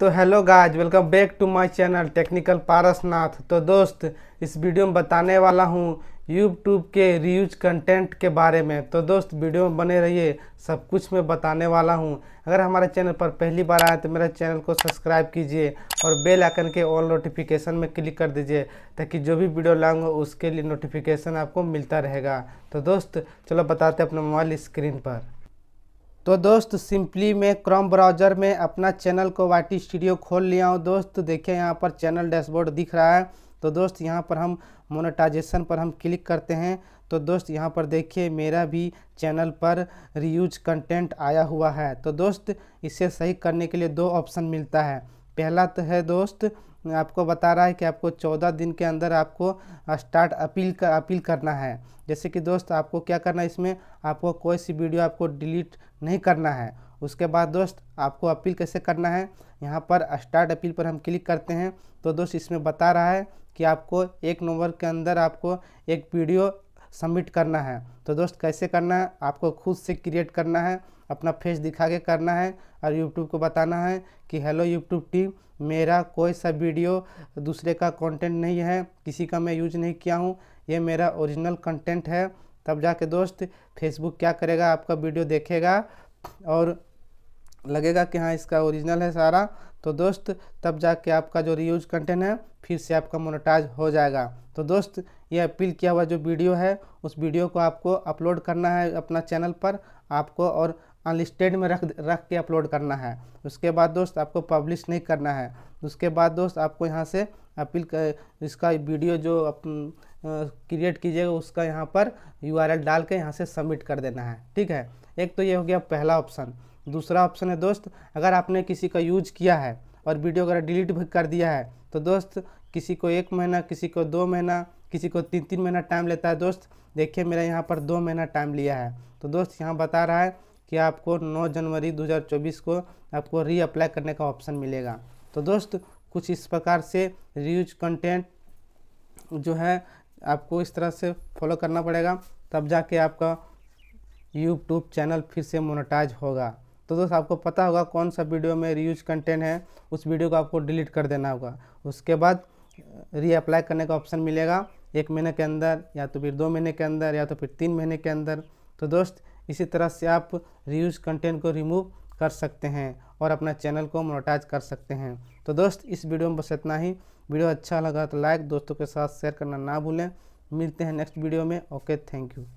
तो hello guys welcome back to my channel technical Parasnath तो दोस्त इस वीडियो में बताने वाला हूँ यूट्यूब के रीयूज कंटेंट के बारे में तो दोस्त वीडियो में बने रहिए सब कुछ मैं बताने वाला हूँ अगर हमारे चैनल पर पहली बार आए तो मेरा चैनल को सब्सक्राइब कीजिए और बेल आइकन के ऑल नोटिफिकेशन में क्लिक कर दीजिए ताकि जो भी वीडियो लाऊंगा उसके लिए नोटिफिकेशन आपको मिलता रहेगा तो दोस्त चलो बताते अपने मोबाइल स्क्रीन पर तो दोस्त सिंपली मैं क्रोम ब्राउज़र में अपना चैनल को वाटी स्टूडियो खोल लिया हूँ दोस्त देखिए यहाँ पर चैनल डैशबोर्ड दिख रहा है तो दोस्त यहाँ पर हम मोनेटाइजेशन पर हम क्लिक करते हैं तो दोस्त यहाँ पर देखिए मेरा भी चैनल पर रीयूज कंटेंट आया हुआ है तो दोस्त इसे सही करने के लिए दो ऑप्शन मिलता है पहला तो है दोस्त आपको बता रहा है कि आपको चौदह दिन के अंदर आपको स्टार्ट अपील कर अपील करना है जैसे कि दोस्त आपको क्या करना है इसमें आपको कोई सी वीडियो आपको डिलीट नहीं करना है उसके बाद दोस्त आपको अपील कैसे करना है यहाँ पर स्टार्ट अपील पर हम क्लिक करते हैं तो दोस्त इसमें बता रहा है कि आपको एक नंबर के अंदर आपको एक वीडियो सबमिट करना है तो दोस्त कैसे करना है आपको खुद से क्रिएट करना है अपना फेस दिखा के करना है और यूट्यूब को बताना है कि हेलो यूट्यूब टीम मेरा कोई सा वीडियो दूसरे का कंटेंट नहीं है किसी का मैं यूज नहीं किया हूँ ये मेरा ओरिजिनल कंटेंट है तब जाके दोस्त फेसबुक क्या करेगा आपका वीडियो देखेगा और लगेगा कि हाँ इसका ओरिजिनल है सारा तो दोस्त तब जाके आपका जो रीयूज कंटेंट है फिर से आपका मोनेटाइज हो जाएगा तो दोस्त ये अपील किया हुआ जो वीडियो है उस वीडियो को आपको अपलोड करना है अपना चैनल पर आपको और अनलिस्टेड में रख रख के अपलोड करना है उसके बाद दोस्त आपको पब्लिश नहीं करना है उसके बाद दोस्त आपको यहाँ से अपील कर, इसका वीडियो जो क्रिएट कीजिएगा उसका यहाँ पर यू डाल के यहाँ से सबमिट कर देना है ठीक है एक तो ये हो गया पहला ऑप्शन दूसरा ऑप्शन है दोस्त अगर आपने किसी का यूज किया है और वीडियो अगर डिलीट भी कर दिया है तो दोस्त किसी को एक महीना किसी को दो महीना किसी को तीन तीन महीना टाइम लेता है दोस्त देखिए मेरा यहाँ पर दो महीना टाइम लिया है तो दोस्त यहाँ बता रहा है कि आपको 9 जनवरी 2024 को आपको रीअप्लाई करने का ऑप्शन मिलेगा तो दोस्त कुछ इस प्रकार से रीयूज कंटेंट जो है आपको इस तरह से फॉलो करना पड़ेगा तब जाके आपका यूट्यूब चैनल फिर से मोनोटाइज होगा तो दोस्त आपको पता होगा कौन सा वीडियो में रीयूज कंटेंट है उस वीडियो को आपको डिलीट कर देना होगा उसके बाद रीअप्लाई करने का ऑप्शन मिलेगा एक महीने के अंदर या तो फिर दो महीने के अंदर या तो फिर तीन महीने के अंदर तो दोस्त इसी तरह से आप रीयूज कंटेंट को रिमूव कर सकते हैं और अपना चैनल को मोनोटाइज कर सकते हैं तो दोस्त इस वीडियो में बस इतना ही वीडियो अच्छा लगा तो लाइक दोस्तों के साथ शेयर करना ना भूलें मिलते हैं नेक्स्ट वीडियो में ओके थैंक यू